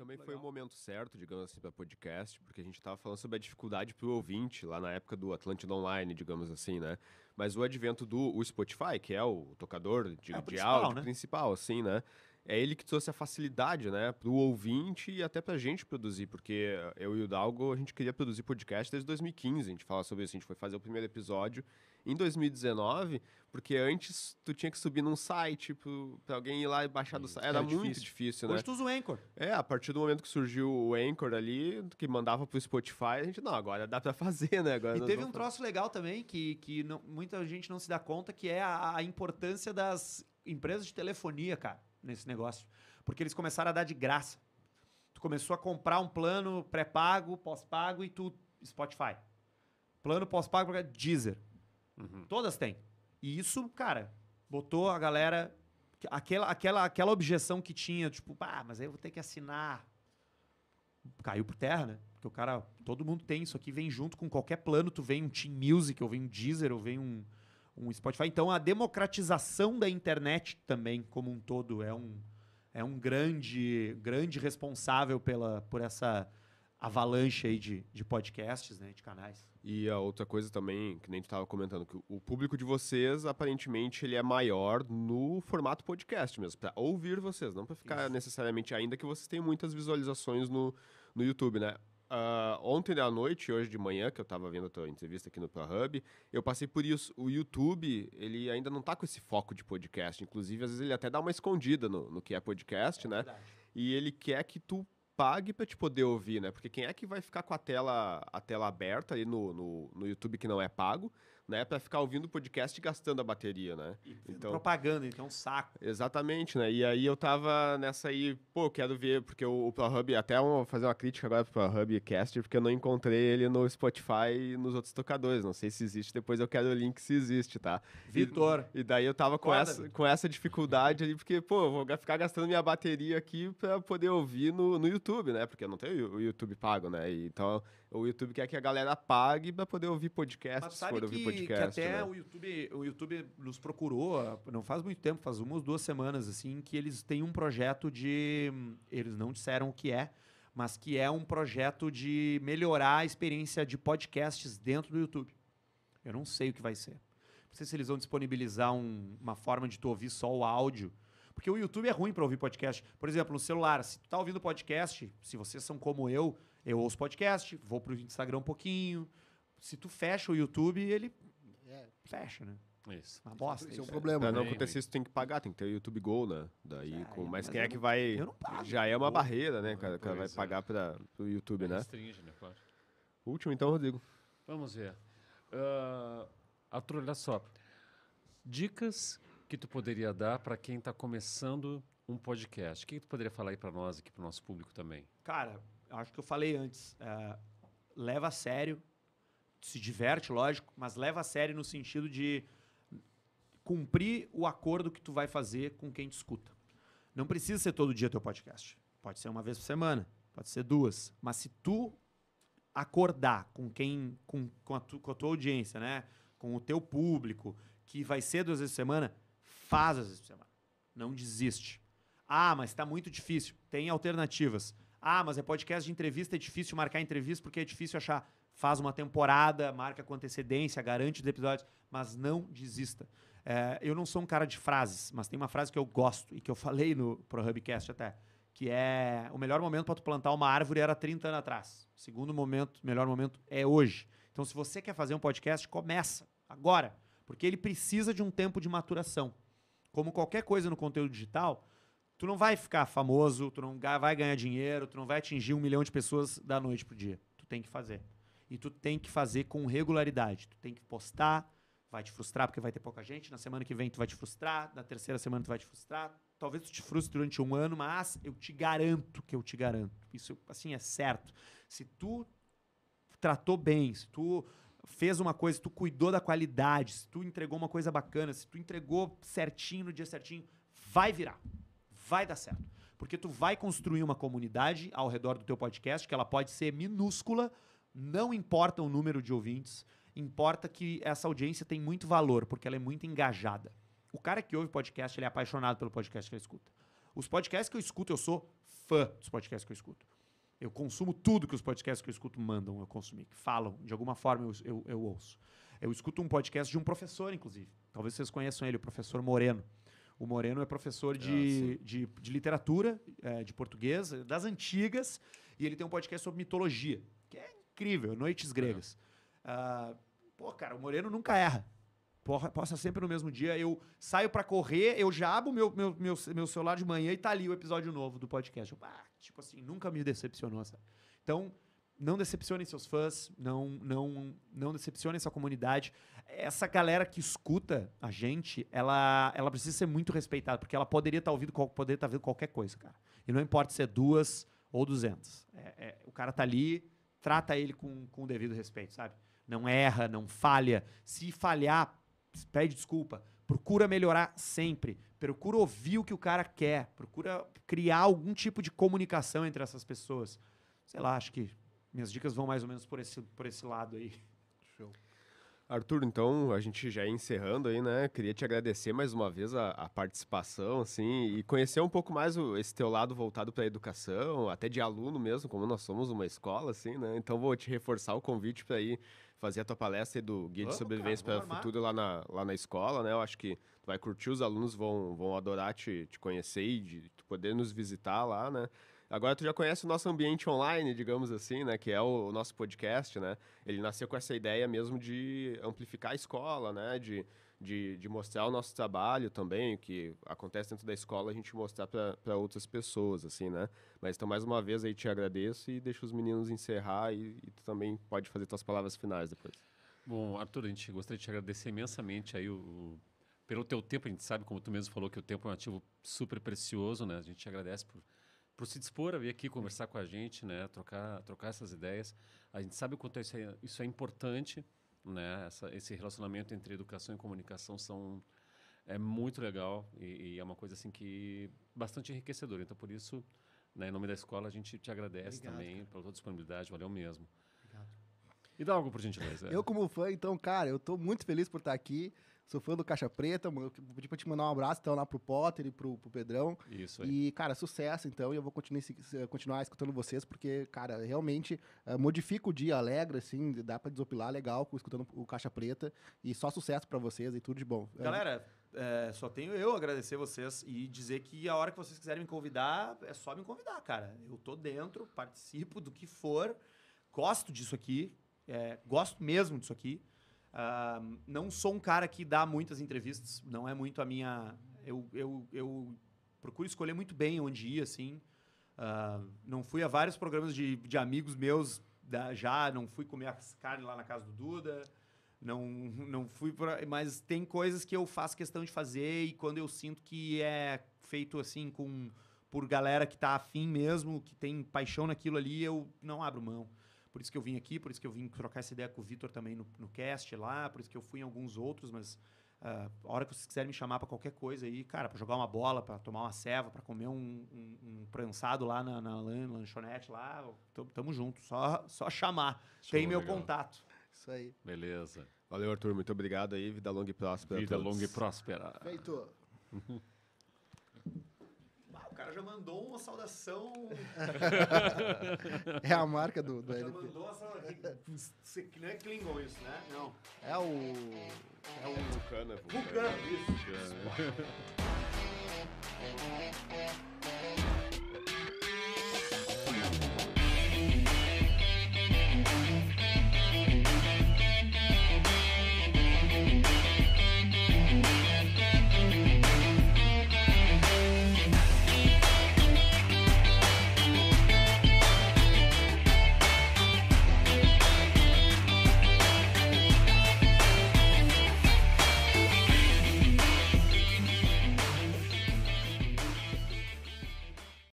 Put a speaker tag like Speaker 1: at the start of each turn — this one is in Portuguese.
Speaker 1: também Legal. foi o um momento certo, digamos assim, para podcast, porque a gente estava falando sobre a dificuldade para o ouvinte lá na época do Atlântida Online, digamos assim, né? Mas o advento do o Spotify, que é o tocador de, é o de principal, áudio né? principal, assim, né? é ele que trouxe a facilidade, né, para o ouvinte e até para a gente produzir, porque eu e o Dalgo, a gente queria produzir podcast desde 2015, a gente fala sobre isso, a gente foi fazer o primeiro episódio em 2019, porque antes tu tinha que subir num site para alguém ir lá e baixar do site, era, era muito difícil, difícil né? Hoje tu usa o Anchor. É, a partir do momento que surgiu o Anchor ali, que mandava para o Spotify, a gente, não, agora dá para fazer, né? Agora e teve um troço
Speaker 2: fazer. legal também, que, que não, muita gente não se dá conta, que é a, a importância das empresas de telefonia, cara nesse negócio. Porque eles começaram a dar de graça. Tu começou a comprar um plano pré-pago, pós-pago e tu. Spotify. Plano pós-pago, Deezer. Uhum. Todas têm. E isso, cara, botou a galera. Aquela, aquela, aquela objeção que tinha, tipo, ah, mas aí eu vou ter que assinar. Caiu por terra, né? Porque o cara, todo mundo tem isso aqui, vem junto com qualquer plano, tu vem um Team Music, ou vem um Deezer, ou vem um, um Spotify. Então, a democratização da internet também, como um todo, é um, é um grande, grande responsável pela, por essa avalanche aí de, de podcasts, né, de canais.
Speaker 1: E a outra coisa também, que nem tu estava comentando, que o público de vocês, aparentemente, ele é maior no formato podcast mesmo, para ouvir vocês, não para ficar Isso. necessariamente, ainda que vocês tenham muitas visualizações no, no YouTube, né? Uh, ontem da noite, hoje de manhã, que eu estava vendo a tua entrevista aqui no ProHub, eu passei por isso. O YouTube, ele ainda não está com esse foco de podcast. Inclusive, às vezes ele até dá uma escondida no, no que é podcast, é né? Verdade. E ele quer que tu pague para te poder ouvir, né? Porque quem é que vai ficar com a tela, a tela aberta ali no, no, no YouTube que não é pago? né, para ficar ouvindo o podcast e gastando a bateria, né? E então,
Speaker 2: propaganda, então é um saco.
Speaker 1: Exatamente, né? E aí eu tava nessa aí, pô, quero ver, porque o, o ProHub, até vou fazer uma crítica agora pro ProHub Caster, porque eu não encontrei ele no Spotify e nos outros tocadores, não sei se existe, depois eu quero o link se existe, tá? Vitor! E, e daí eu tava com, essa, com essa dificuldade ali, porque, pô, vou ficar gastando minha bateria aqui para poder ouvir no, no YouTube, né? Porque eu não tenho o YouTube pago, né? E, então o YouTube quer que a galera pague para poder ouvir podcast, Mas sabe se for que, ouvir podcast. Que até né? o,
Speaker 2: YouTube, o YouTube nos procurou, não faz muito tempo, faz uma ou duas semanas, assim, que eles têm um projeto de. Eles não disseram o que é, mas que é um projeto de melhorar a experiência de podcasts dentro do YouTube. Eu não sei o que vai ser. Não sei se eles vão disponibilizar um, uma forma de tu ouvir só o áudio. Porque o YouTube é ruim para ouvir podcast. Por exemplo, no celular, se tu tá ouvindo podcast, se vocês são como eu, eu ouço podcast, vou pro Instagram um pouquinho. Se tu fecha o YouTube, ele é. fecha, né? Isso. Uma bosta. Isso, é um é. problema. Pra não né? acontecer
Speaker 1: isso, tem que pagar, tem que ter o YouTube Go, né? Daí, com... mas quem é que vai. Eu não pago. Já é uma barreira, né, O cara vai é. pagar para o YouTube, né? Restringe, né, claro. Último, então, Rodrigo. Vamos ver. Uh, ah, Arthur, olha só. Dicas que tu poderia dar para quem está começando um podcast? O que, que tu poderia falar aí para nós, aqui para o nosso público também?
Speaker 2: Cara, acho que eu falei antes, uh, leva a sério, se diverte, lógico, mas leva a sério no sentido de cumprir o acordo que tu vai fazer com quem te escuta. Não precisa ser todo dia teu podcast. Pode ser uma vez por semana, pode ser duas. Mas se tu acordar com quem, com, com, a, tu, com a tua audiência, né? com o teu público, que vai ser duas vezes por semana, faz às vezes por semana. Não desiste. Ah, mas está muito difícil. Tem alternativas. Ah, mas é podcast de entrevista, é difícil marcar entrevista porque é difícil achar. Faz uma temporada, marca com antecedência, garante os episódios, mas não desista. É, eu não sou um cara de frases, mas tem uma frase que eu gosto e que eu falei no ProHubcast até, que é o melhor momento para tu plantar uma árvore era 30 anos atrás. O segundo momento, melhor momento é hoje. Então, se você quer fazer um podcast, começa agora, porque ele precisa de um tempo de maturação. Como qualquer coisa no conteúdo digital, Tu não vai ficar famoso, tu não vai ganhar dinheiro, tu não vai atingir um milhão de pessoas da noite pro dia. Tu tem que fazer. E tu tem que fazer com regularidade. Tu tem que postar, vai te frustrar porque vai ter pouca gente. Na semana que vem tu vai te frustrar, na terceira semana tu vai te frustrar. Talvez tu te frustre durante um ano, mas eu te garanto que eu te garanto. Isso, assim, é certo. Se tu tratou bem, se tu fez uma coisa, se tu cuidou da qualidade, se tu entregou uma coisa bacana, se tu entregou certinho no dia certinho, vai virar vai dar certo. Porque tu vai construir uma comunidade ao redor do teu podcast, que ela pode ser minúscula, não importa o número de ouvintes, importa que essa audiência tem muito valor, porque ela é muito engajada. O cara que ouve podcast, ele é apaixonado pelo podcast que ele escuta. Os podcasts que eu escuto, eu sou fã dos podcasts que eu escuto. Eu consumo tudo que os podcasts que eu escuto mandam eu consumir, que falam, de alguma forma eu, eu, eu ouço. Eu escuto um podcast de um professor, inclusive. Talvez vocês conheçam ele, o professor Moreno. O Moreno é professor de, ah, de, de, literatura, é, de português, das antigas, e ele tem um podcast sobre mitologia, que é incrível, Noites Gregas. Ah, pô, cara, o Moreno nunca erra. Porra, posta sempre no mesmo dia. Eu saio para correr, eu já abro meu, meu, meu, meu, celular de manhã e tá ali o episódio novo do podcast. Eu, ah, tipo assim, nunca me decepcionou, sabe? Então, não decepcionem seus fãs, não, não, não decepcionem essa comunidade. Essa galera que escuta a gente, ela, ela precisa ser muito respeitada, porque ela poderia estar tá ouvindo, poderia tá vendo qualquer coisa, cara. E não importa se é duas ou duzentas. É, é, o cara tá ali, trata ele com, com o devido respeito, sabe? Não erra, não falha. Se falhar, pede desculpa. Procura melhorar sempre. Procura ouvir o que o cara quer. Procura criar algum tipo de comunicação entre essas pessoas. Sei lá, acho que minhas dicas vão mais ou menos por esse, por esse lado aí. Show.
Speaker 1: Arthur, então, a gente já ia encerrando aí, né? Queria te agradecer mais uma vez a, a participação, assim, e conhecer um pouco mais o, esse teu lado voltado para a educação, até de aluno mesmo, como nós somos uma escola, assim, né? Então, vou te reforçar o convite para ir fazer a tua palestra do Guia Vamos, de Sobrevivência para o Futuro lá na, lá na escola, né? Eu acho que tu vai curtir, os alunos vão, vão adorar te, te conhecer e de, de poder nos visitar lá, né? Agora tu já conhece o nosso ambiente online, digamos assim, né? Que é o, o nosso podcast, né? Ele nasceu com essa ideia mesmo de amplificar a escola, né? De, de, de mostrar o nosso trabalho também, o que acontece dentro da escola, a gente mostrar para outras pessoas, assim, né? Mas então, mais uma vez, aí te agradeço e deixo os meninos encerrar e, e tu também pode fazer tuas palavras finais depois. Bom, Arthur, a gente gostaria de te agradecer imensamente aí o, o, pelo teu tempo. A gente sabe, como tu mesmo falou, que o tempo é um ativo super precioso, né? A gente te agradece por por se dispor a vir aqui conversar com a gente, né? Trocar, trocar essas ideias. A gente sabe o quanto isso é, isso é importante, né? Essa, esse relacionamento entre educação e comunicação são é muito legal e, e, é uma coisa assim que bastante enriquecedora. Então por isso, né, em nome da escola a gente te agradece Obrigado, também cara. pela tua disponibilidade, valeu mesmo. Obrigado. E dá algo por gentileza. eu como fã, então, cara, eu estou muito feliz por estar aqui. Sou fã do Caixa Preta, mano. Eu pedi pra te mandar um abraço, então, lá pro Potter e pro, pro Pedrão. Isso aí. E, cara, sucesso, então. E eu vou continuar, eh, continuar escutando vocês, porque, cara, realmente uh, modifica o dia, alegra, assim. Dá pra desopilar legal escutando o Caixa Preta. E só sucesso para vocês e tudo de bom. É. Galera,
Speaker 2: é, só tenho eu agradecer vocês e dizer que a hora que vocês quiserem me convidar, é só me convidar, cara. Eu tô dentro, participo do que for, gosto disso aqui, é, gosto mesmo disso aqui. Uh, não sou um cara que dá muitas entrevistas, não é muito a minha. Eu, eu, eu procuro escolher muito bem onde ir, assim. Uh, não fui a vários programas de, de amigos meus da, já, não fui comer as carne lá na casa do Duda. Não, não fui mas tem coisas que eu faço questão de fazer e quando eu sinto que é feito assim com por galera que tá afim mesmo, que tem paixão naquilo ali, eu não abro mão. Por isso que eu vim aqui, por isso que eu vim trocar essa ideia com o Vitor também no, no cast lá, por isso que eu fui em alguns outros, mas uh, a hora que vocês quiserem me chamar para qualquer coisa aí, cara, para jogar uma bola, para tomar uma ceva, para comer um, um, um, prensado lá na, na lanchonete lá, tamo junto, só, só chamar. Show, Tem meu legal. contato. Isso aí.
Speaker 1: Beleza. Valeu, Arthur. Muito obrigado aí. Vida longa e próspera. Vida longa e próspera.
Speaker 2: Feito. cara já mandou uma saudação. é a marca do, do já LP. Já mandou uma saudação. Não é Klingon isso, né? Não. É o. É o. Vulcana. É Vulcana, é isso.
Speaker 1: Vulcana. Né?